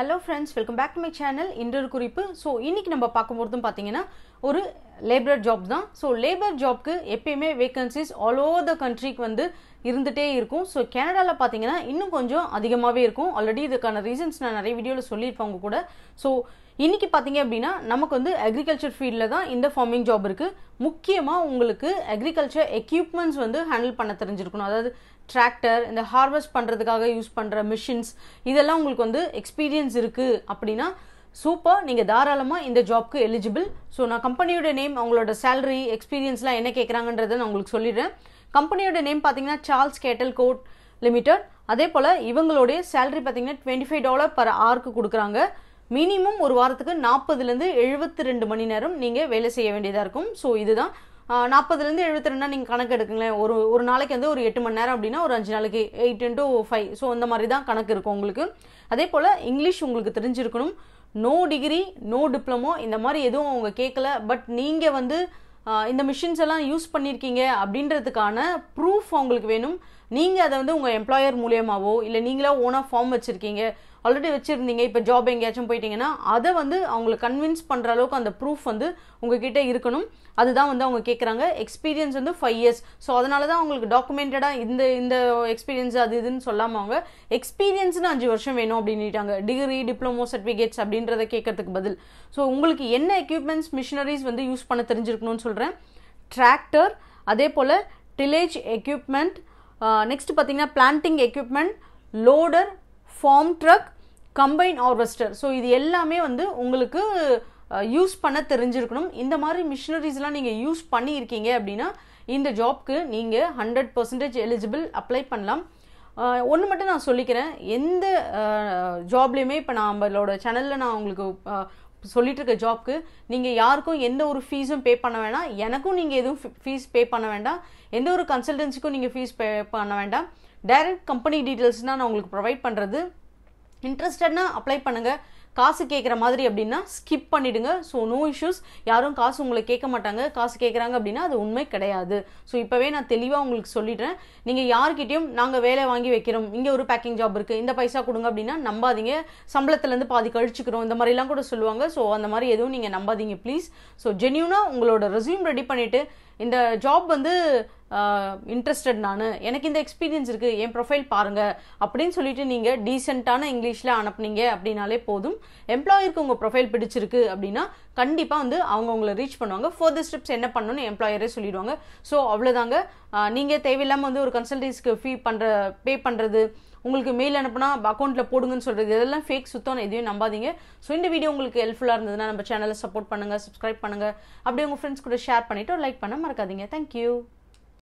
hello friends welcome back to my channel இன்றொரு குறிப்பு so இன்றைக்கி நம்ம பார்க்கும்போதும் பார்த்தீங்கன்னா ஒரு லேபர் ஜாப் தான் ஸோ லேபர் ஜாப்க்கு எப்பயுமே வேகன்சிஸ் ஆல் ஓவர் த கண்ட்ரிக்கு வந்து இருந்துகிட்டே இருக்கும் ஸோ கனடாவில் பார்த்தீங்கன்னா இன்னும் கொஞ்சம் அதிகமாகவே இருக்கும் ஆல்ரெடி இதுக்கான ரீசன்ஸ் நான் நிறைய வீடியோவில் சொல்லியிருப்பாங்க கூட ஸோ இன்றைக்கி பார்த்தீங்க அப்படின்னா நமக்கு வந்து அக்ரிகல்ச்சர் ஃபீல்டில் தான் இந்த ஃபார்மிங் ஜாப் இருக்குது முக்கியமாக உங்களுக்கு அக்ரிகல்ச்சர் எக்யூப்மெண்ட்ஸ் வந்து ஹேண்டில் பண்ண தெரிஞ்சிருக்கணும் அதாவது டிராக்டர் இந்த ஹார்வெஸ்ட் பண்ணுறதுக்காக யூஸ் பண்ணுற மிஷின்ஸ் இதெல்லாம் உங்களுக்கு வந்து எக்ஸ்பீரியன்ஸ் இருக்குது அப்படின்னா சூப்பர் நீங்கள் தாராளமாக இந்த ஜாப்க்கு எலிஜிபிள் ஸோ நான் கம்பெனியோட நேம் அவங்களோட சேலரி எக்ஸ்பீரியன்ஸ்லாம் என்ன கேட்குறாங்கன்றத நான் உங்களுக்கு சொல்லிடுறேன் கம்பெனியோட நேம் பார்த்தீங்கன்னா சார்ல்ஸ் கேட்டல் கோட் லிமிடெட் அதே போல் இவங்களுடைய சேலரி பார்த்தீங்கன்னா டுவெண்ட்டி ஃபைவ் டாலர் பர் ஆர்க்கு கொடுக்குறாங்க மினிமம் ஒரு வாரத்துக்கு நாற்பதுலேருந்து எழுபத்தி ரெண்டு மணி நேரம் நீங்கள் வேலை செய்ய வேண்டியதாக இருக்கும் ஸோ இதுதான் நாற்பதுலேருந்து எழுபத்தி ரெண்டு நீங்கள் கணக்கு எடுக்குங்களேன் ஒரு ஒரு நாளைக்கு வந்து ஒரு எட்டு மணி நேரம் அப்படின்னா ஒரு அஞ்சு நாளைக்கு எயிட் இன்ட்டு ஃபைவ் ஸோ அந்த மாதிரி தான் கணக்கு இருக்கும் உங்களுக்கு அதே போல் இங்கிலீஷ் உங்களுக்கு தெரிஞ்சிருக்கணும் நோ டிகிரி நோ டிப்ளமோ இந்த மாதிரி எதுவும் அவங்க கேட்கல பட் நீங்கள் வந்து இந்த மிஷின்ஸ் எல்லாம் யூஸ் பண்ணியிருக்கீங்க அப்படின்றதுக்கான ப்ரூஃப் அவங்களுக்கு வேணும் நீங்கள் அதை வந்து உங்கள் எம்ப்ளாயர் மூலியமாகவோ இல்லை நீங்களாக ஓனாக ஃபார்ம் வச்சுருக்கீங்க ஆல்ரெடி வச்சுருந்தீங்க இப்போ ஜாப் எங்கேயாச்சும் போயிட்டீங்கன்னா அதை வந்து அவங்களை கன்வின்ஸ் பண்ணுற அளவுக்கு அந்த ப்ரூஃப் வந்து உங்ககிட்ட இருக்கணும் அதுதான் வந்து அவங்க கேட்குறாங்க எக்ஸ்பீரியன்ஸ் வந்து ஃபைவ் இயர்ஸ் ஸோ அதனால தான் அவங்களுக்கு டாக்குமெண்டடாக இந்த இந்த எக்ஸ்பீரியன்ஸ் அது இதுன்னு சொல்லாமல் அவங்க எக்ஸ்பீரியன்ஸ்னு அஞ்சு வருஷம் வேணும் அப்படின்னுட்டாங்க டிகிரி டிப்ளமோ சர்டிஃபிகேட்ஸ் அப்படின்றத கேட்கறதுக்கு பதில் ஸோ உங்களுக்கு என்ன எக்யூப்மெண்ட்ஸ் மிஷினரிஸ் வந்து யூஸ் பண்ண தெரிஞ்சிருக்கணும்னு சொல்கிறேன் டிராக்டர் அதே போல் டிலேஜ் எக்யூப்மெண்ட் நெக்ஸ்ட் uh, பார்த்தீங்கன்னா planting equipment loader farm truck combine harvester so இது எல்லாமே வந்து உங்களுக்கு யூஸ் uh, பண்ண தெரிஞ்சிருக்கணும் இந்த மாதிரி மிஷினரிஸ்லாம் நீங்கள் யூஸ் பண்ணியிருக்கீங்க அப்படின்னா இந்த ஜாப்க்கு நீங்கள் ஹண்ட்ரட் பர்சன்டேஜ் எலிஜிபிள் அப்ளை பண்ணலாம் uh, ஒன்று மட்டும் நான் சொல்லிக்கிறேன் எந்த ஜாப்லேயுமே இப்போ நான் நம்மளோட சேனலில் நான் உங்களுக்கு சொல்லிட்டு இருக்க ஜாப்க்கு நீங்கள் யாருக்கும் எந்த ஒரு ஃபீஸும் பே பண்ண வேணாம் எனக்கும் நீங்கள் எதுவும் ஃபீஸ் பே பண்ண வேண்டாம் எந்த ஒரு கன்சல்டன்சிக்கும் நீங்கள் ஃபீஸ் பே பண்ண வேண்டாம் டைரக்ட் கம்பெனி டீட்டெயில்ஸ்னால் நான் உங்களுக்கு ப்ரொவைட் பண்ணுறது இன்ட்ரெஸ்டட்னா அப்ளை பண்ணுங்கள் காசு கேட்குற மாதிரி அப்படின்னா ஸ்கிப் பண்ணிடுங்க ஸோ நோ இஷ்யூஸ் யாரும் காசு உங்களை கேட்க மாட்டாங்க காசு கேட்குறாங்க அப்படின்னா அது உண்மை கிடையாது ஸோ இப்போவே நான் தெளிவாக உங்களுக்கு சொல்லிடுறேன் நீங்கள் யார்கிட்டையும் நாங்கள் வேலை வாங்கி வைக்கிறோம் இங்கே ஒரு பேக்கிங் ஜாப் இருக்குது இந்த பைசா கொடுங்க அப்படின்னா நம்பாதீங்க சம்பளத்துலேருந்து பாதி கழிச்சுக்கிறோம் இந்த மாதிரிலாம் கூட சொல்லுவாங்க ஸோ அந்த மாதிரி எதுவும் நீங்கள் நம்பாதீங்க ப்ளீஸ் ஸோ ஜென்யூனாக உங்களோட ரெசியூம் ரெடி பண்ணிவிட்டு இந்த ஜாப் வந்து இன்ட்ரெஸ்டட் நான் எனக்கு இந்த எக்ஸ்பீரியன்ஸ் இருக்குது என் ப்ரொஃபைல் பாருங்கள் அப்படின்னு சொல்லிட்டு நீங்கள் டீசெண்டான இங்கிலீஷில் அனுப்புனீங்க அப்படின்னாலே போதும் எம்ப்ளாயருக்கு உங்கள் ப்ரொஃபைல் பிடிச்சிருக்கு அப்படின்னா கண்டிப்பாக வந்து அவங்க உங்களை ரீச் பண்ணுவாங்க ஃபர்தர் ஸ்டெப்ஸ் என்ன பண்ணணும்னு எம்ப்ளாயரே சொல்லிடுவாங்க ஸோ அவ்வளோதாங்க நீங்கள் தேவையில்லாமல் வந்து ஒரு கன்சல்டன்ஸ்க்கு ஃபீ பண்ணுற பே பண்ணுறது உங்களுக்கு மெயில் அனுப்புனா அக்கௌண்ட்டில் போடுங்கன்னு சொல்கிறது இதெல்லாம் ஃபேக் சுத்தம் எதுவும் நம்பாதீங்க ஸோ இந்த வீடியோ உங்களுக்கு ஹெல்ப்ஃபுல்லாக இருந்ததுன்னா நம்ம சேனலை சப்போர்ட் பண்ணுங்கள் சப்ஸ்கிரைப் பண்ணுங்கள் அப்படியே உங்கள் ஃப்ரெண்ட்ஸ் கூட ஷேர் பண்ணிவிட்டு லைக் பண்ண மறக்காதீங்க தேங்க்யூ